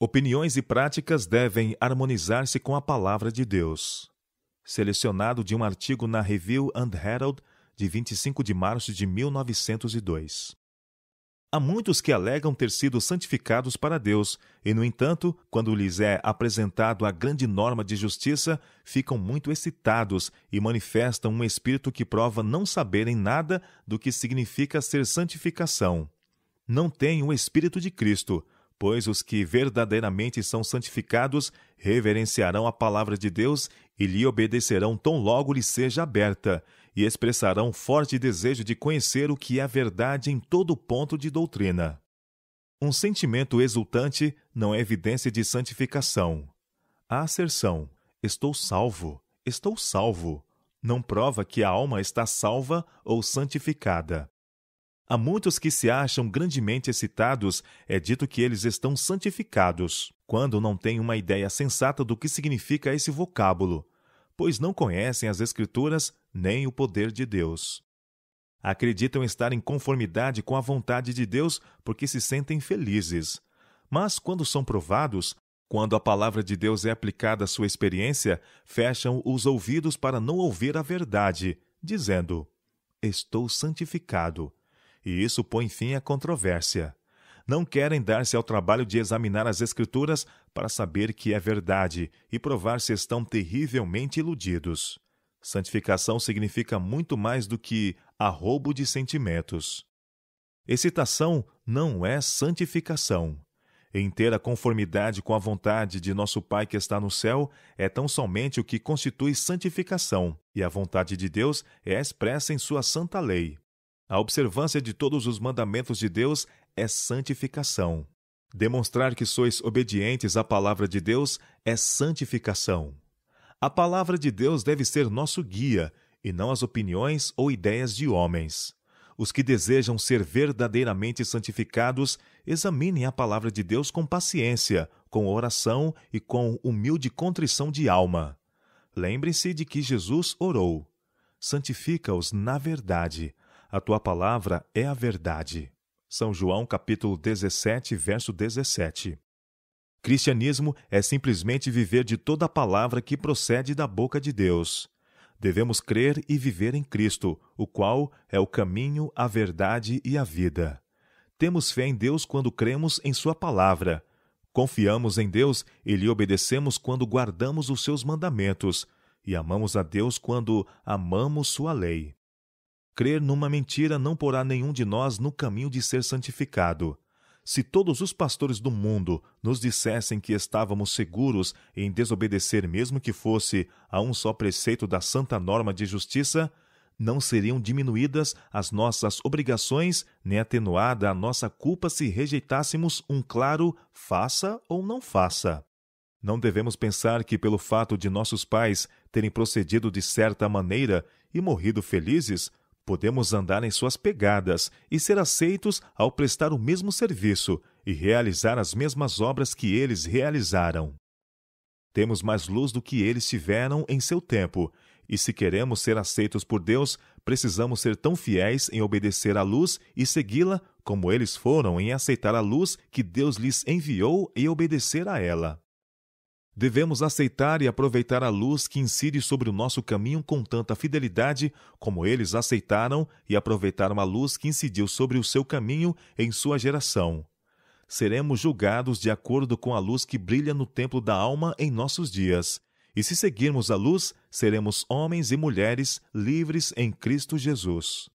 Opiniões e práticas devem harmonizar-se com a palavra de Deus. Selecionado de um artigo na Review and Herald de 25 de março de 1902. Há muitos que alegam ter sido santificados para Deus, e, no entanto, quando lhes é apresentado a grande norma de justiça, ficam muito excitados e manifestam um espírito que prova não saberem nada do que significa ser santificação. Não têm o espírito de Cristo, pois os que verdadeiramente são santificados reverenciarão a palavra de Deus e lhe obedecerão tão logo lhe seja aberta, e expressarão forte desejo de conhecer o que é a verdade em todo ponto de doutrina. Um sentimento exultante não é evidência de santificação. A asserção estou salvo, estou salvo, não prova que a alma está salva ou santificada. A muitos que se acham grandemente excitados, é dito que eles estão santificados, quando não têm uma ideia sensata do que significa esse vocábulo, pois não conhecem as Escrituras nem o poder de Deus. Acreditam estar em conformidade com a vontade de Deus porque se sentem felizes. Mas quando são provados, quando a palavra de Deus é aplicada à sua experiência, fecham os ouvidos para não ouvir a verdade, dizendo: Estou santificado e isso põe fim à controvérsia. Não querem dar-se ao trabalho de examinar as Escrituras para saber que é verdade e provar se estão terrivelmente iludidos. Santificação significa muito mais do que arrobo de sentimentos. Excitação não é santificação. Inteira conformidade com a vontade de nosso Pai que está no céu é tão somente o que constitui santificação, e a vontade de Deus é expressa em Sua santa lei. A observância de todos os mandamentos de Deus é santificação. Demonstrar que sois obedientes à palavra de Deus é santificação. A palavra de Deus deve ser nosso guia e não as opiniões ou ideias de homens. Os que desejam ser verdadeiramente santificados, examinem a palavra de Deus com paciência, com oração e com humilde contrição de alma. Lembre-se de que Jesus orou: Santifica-os na verdade a tua palavra é a verdade. São João capítulo 17, verso 17. Cristianismo é simplesmente viver de toda a palavra que procede da boca de Deus. Devemos crer e viver em Cristo, o qual é o caminho, a verdade e a vida. Temos fé em Deus quando cremos em Sua palavra. Confiamos em Deus e lhe obedecemos quando guardamos os seus mandamentos, e amamos a Deus quando amamos Sua lei. Crer numa mentira não porá nenhum de nós no caminho de ser santificado. Se todos os pastores do mundo nos dissessem que estávamos seguros em desobedecer, mesmo que fosse a um só preceito da santa norma de justiça, não seriam diminuídas as nossas obrigações nem atenuada a nossa culpa se rejeitássemos um claro faça ou não faça. Não devemos pensar que, pelo fato de nossos pais terem procedido de certa maneira e morrido felizes, podemos andar em suas pegadas e ser aceitos ao prestar o mesmo serviço e realizar as mesmas obras que eles realizaram. Temos mais luz do que eles tiveram em seu tempo, e se queremos ser aceitos por Deus, precisamos ser tão fiéis em obedecer à luz e segui-la como eles foram em aceitar a luz que Deus lhes enviou e obedecer a ela. Devemos aceitar e aproveitar a luz que incide sobre o nosso caminho com tanta fidelidade como eles aceitaram e aproveitaram a luz que incidiu sobre o seu caminho em sua geração. Seremos julgados de acordo com a luz que brilha no templo da alma em nossos dias. E se seguirmos a luz, seremos homens e mulheres livres em Cristo Jesus.